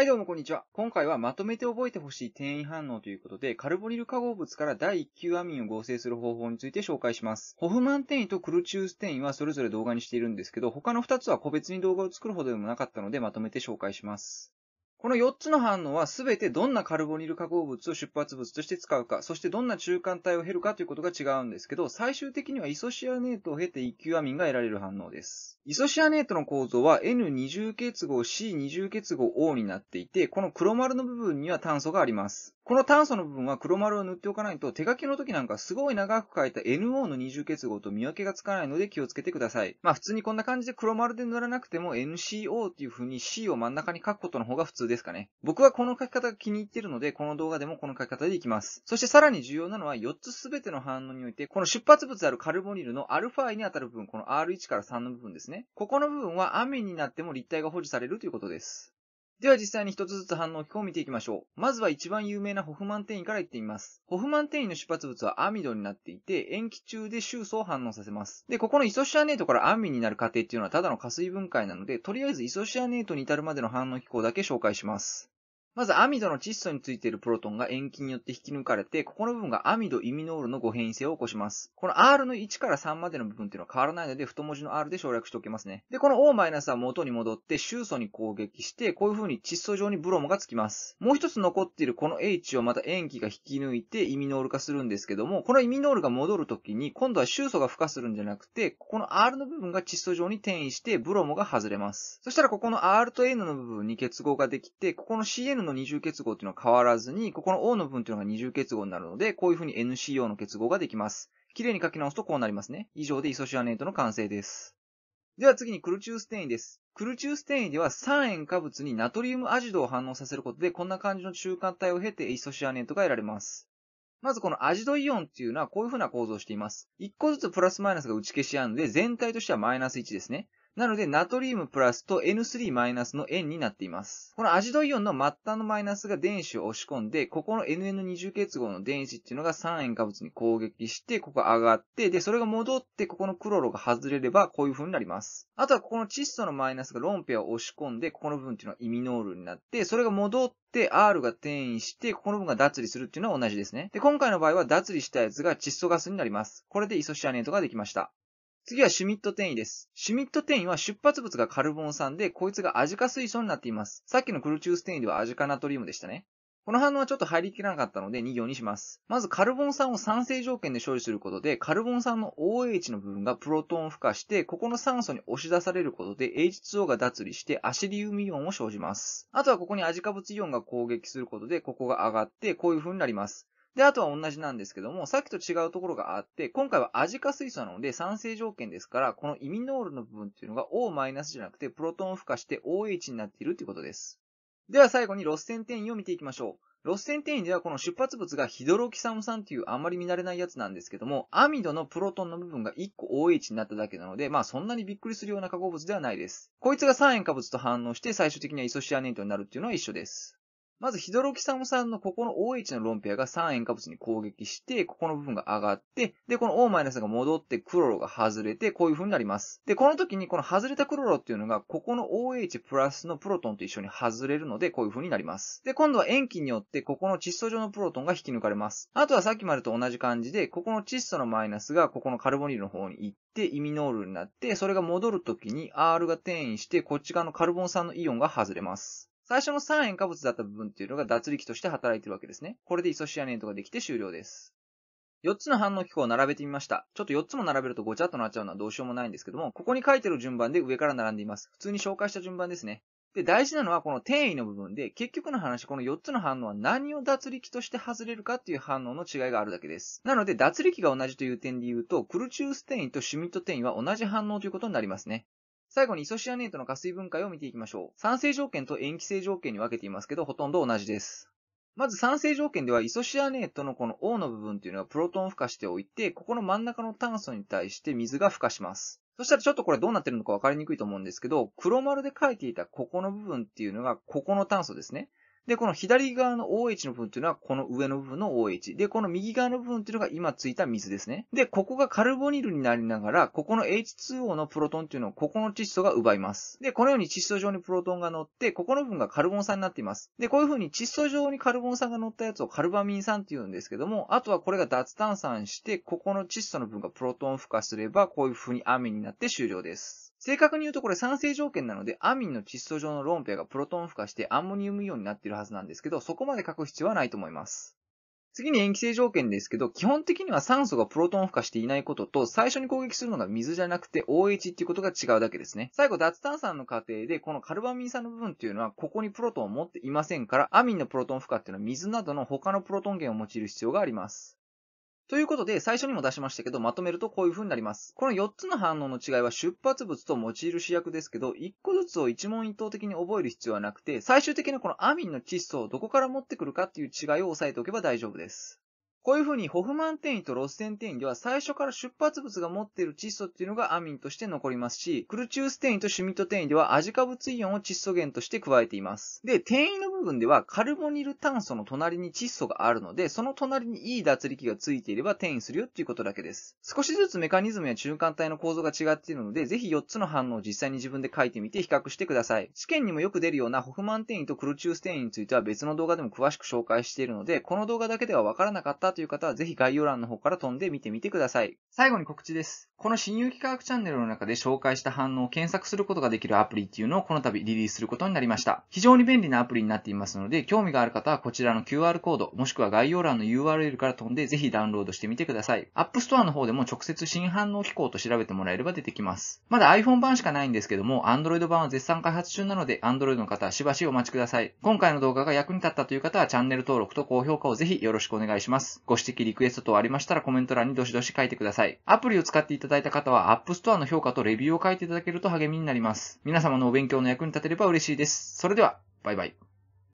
はいどうもこんにちは。今回はまとめて覚えてほしい転移反応ということで、カルボニル化合物から第1級アミンを合成する方法について紹介します。ホフマン転移とクルチュース転移はそれぞれ動画にしているんですけど、他の2つは個別に動画を作るほどでもなかったのでまとめて紹介します。この4つの反応は全てどんなカルボニル化合物を出発物として使うか、そしてどんな中間体を経るかということが違うんですけど、最終的にはイソシアネートを経てイキュアミンが得られる反応です。イソシアネートの構造は N20 結合 C20 結合 O になっていて、この黒丸の部分には炭素があります。この炭素の部分は黒丸を塗っておかないと、手書きの時なんかすごい長く書いた NO の二重結合と見分けがつかないので気をつけてください。まあ普通にこんな感じで黒丸で塗らなくても NCO っていう風に C を真ん中に書くことの方が普通ですかね。僕はこの書き方が気に入ってるので、この動画でもこの書き方でいきます。そしてさらに重要なのは4つ全ての反応において、この出発物であるカルボニルのアルファに当たる部分、この R1 から3の部分ですね。ここの部分は雨になっても立体が保持されるということです。では実際に一つずつ反応機構を見ていきましょう。まずは一番有名なホフマン転移からいってみます。ホフマン転移の出発物はアミドになっていて、塩基中で臭素を反応させます。で、ここのイソシアネートからアミになる過程っていうのはただの加水分解なので、とりあえずイソシアネートに至るまでの反応機構だけ紹介します。まず、アミドの窒素についているプロトンが塩基によって引き抜かれて、ここの部分がアミド、イミノールの誤変異性を起こします。この R の1から3までの部分っていうのは変わらないので、太文字の R で省略しておきますね。で、この O- マイナスは元に戻って、臭素に攻撃して、こういう風に窒素状にブロムがつきます。もう一つ残っているこの H をまた塩基が引き抜いて、イミノール化するんですけども、このイミノールが戻るときに、今度は臭素が付加するんじゃなくて、ここの R の部分が窒素状に転移して、ブロムが外れます。そしたら、ここの R と N の部分に結合ができて、ここの CN の二重結合っていうのは変わらずに、ここの O の部分っていうのが二重結合になるので、こういう風に NCO の結合ができます。綺麗に書き直すとこうなりますね。以上でイソシアネートの完成です。では次にクルチューステインです。クルチューステインでは3塩化物にナトリウムアジドを反応させることで、こんな感じの中間体を経てイソシアネートが得られます。まずこのアジドイオンっていうのはこういう風な構造をしています。1個ずつプラスマイナスが打ち消し合うので、全体としてはマイナス1ですね。なので、ナトリウムプラスと N3 マイナスの円になっています。このアジドイオンの末端のマイナスが電子を押し込んで、ここの NN 二重結合の電子っていうのが酸塩化物に攻撃して、ここ上がって、で、それが戻って、ここのクロロが外れれば、こういう風になります。あとは、ここの窒素のマイナスがロンペアを押し込んで、ここの部分っていうのはイミノールになって、それが戻って、R が転移して、ここの部分が脱離するっていうのは同じですね。で、今回の場合は脱離したやつが窒素ガスになります。これでイソシアネートができました。次はシュミット転移です。シュミット転移は出発物がカルボン酸で、こいつがアジ化水素になっています。さっきのクルチウス転移ではアジ化ナトリウムでしたね。この反応はちょっと入りきらなかったので2行にします。まずカルボン酸を酸性条件で処理することで、カルボン酸の OH の部分がプロトン付加して、ここの酸素に押し出されることで H2O が脱離してアシリウムイオンを生じます。あとはここにアジ化物イオンが攻撃することで、ここが上がって、こういう風になります。で、あとは同じなんですけども、さっきと違うところがあって、今回はアジ化水素なので酸性条件ですから、このイミノールの部分っていうのが O- じゃなくて、プロトン付加して OH になっているということです。では最後にロス線転移を見ていきましょう。ロス線転移ではこの出発物がヒドロキサム酸というあんまり見慣れないやつなんですけども、アミドのプロトンの部分が1個 OH になっただけなので、まあそんなにびっくりするような化合物ではないです。こいつが酸塩化物と反応して最終的にはイソシアネートになるっていうのは一緒です。まず、ヒドロキサムさんのここの OH のロンペアが3塩化物に攻撃して、ここの部分が上がって、で、この O- マイナスが戻ってクロロが外れて、こういう風になります。で、この時にこの外れたクロロっていうのが、ここの OH プラスのプロトンと一緒に外れるので、こういう風になります。で、今度は塩基によって、ここの窒素上のプロトンが引き抜かれます。あとはさっきまでと同じ感じで、ここの窒素のマイナスが、ここのカルボニルの方に行って、で、イミノールになって、それが戻るときに R が転移して、こっち側のカルボン酸のイオンが外れます。最初の3塩化物だった部分っていうのが脱力として働いてるわけですね。これでイソシアネントができて終了です。4つの反応機構を並べてみました。ちょっと4つも並べるとごちゃっとなっちゃうのはどうしようもないんですけども、ここに書いてる順番で上から並んでいます。普通に紹介した順番ですね。で、大事なのはこの転移の部分で、結局の話、この4つの反応は何を脱力として外れるかっていう反応の違いがあるだけです。なので、脱力が同じという点で言うと、クルチウス転移とシュミット転移は同じ反応ということになりますね。最後にイソシアネートの加水分解を見ていきましょう。酸性条件と塩基性条件に分けていますけど、ほとんど同じです。まず酸性条件ではイソシアネートのこの O の部分っていうのはプロトンを付加しておいて、ここの真ん中の炭素に対して水が付加します。そしたらちょっとこれどうなってるのか分かりにくいと思うんですけど、黒丸で書いていたここの部分っていうのがここの炭素ですね。で、この左側の OH の部分っていうのは、この上の部分の OH。で、この右側の部分っていうのが今ついた水ですね。で、ここがカルボニルになりながら、ここの H2O のプロトンっていうのを、ここの窒素が奪います。で、このように窒素状にプロトンが乗って、ここの部分がカルボン酸になっています。で、こういう風に窒素状にカルボン酸が乗ったやつをカルバミン酸って言うんですけども、あとはこれが脱炭酸して、ここの窒素の部分がプロトン付加すれば、こういう風に雨になって終了です。正確に言うとこれ酸性条件なので、アミンの窒素状のロペアがプロトン付加してアンモニウムイオンになっているはずなんですけど、そこまで書く必要はないと思います。次に塩基性条件ですけど、基本的には酸素がプロトン付加していないことと、最初に攻撃するのが水じゃなくて OH っていうことが違うだけですね。最後、脱炭酸の過程で、このカルバミン酸の部分っていうのは、ここにプロトンを持っていませんから、アミンのプロトン付加っていうのは水などの他のプロトン源を用いる必要があります。ということで、最初にも出しましたけど、まとめるとこういう風になります。この4つの反応の違いは出発物と用いる主役ですけど、1個ずつを一問一答的に覚える必要はなくて、最終的にこのアミンの窒素をどこから持ってくるかっていう違いを押さえておけば大丈夫です。こういうふうにホフマン転移とロスン転移では最初から出発物が持っている窒素っていうのがアミンとして残りますし、クルチュース転移とシュミット転移ではアジ化物イオンを窒素源として加えています。で、転移の部分ではカルボニル炭素の隣に窒素があるので、その隣にいい脱力がついていれば転移するよっていうことだけです。少しずつメカニズムや中間体の構造が違っているので、ぜひ4つの反応を実際に自分で書いてみて比較してください。試験にもよく出るようなホフマン転移とクルチュース転移については別の動画でも詳しく紹介しているので、この動画だけではわからなかったという方はぜひ概要欄の方から飛んで見てみてください。最後に告知です。この新有機科学チャンネルの中で紹介した反応を検索することができるアプリっていうのをこの度リリースすることになりました。非常に便利なアプリになっていますので、興味がある方はこちらの QR コード、もしくは概要欄の URL から飛んでぜひダウンロードしてみてください。App Store の方でも直接新反応機構と調べてもらえれば出てきます。まだ iPhone 版しかないんですけども、Android 版は絶賛開発中なので、Android の方はしばしお待ちください。今回の動画が役に立ったという方はチャンネル登録と高評価をぜひよろしくお願いします。ご指摘、リクエスト等ありましたらコメント欄にどしどし書いてください。アプリを使っていただいた方は App Store の評価とレビューを書いていただけると励みになります。皆様のお勉強の役に立てれば嬉しいです。それでは、バイバイ。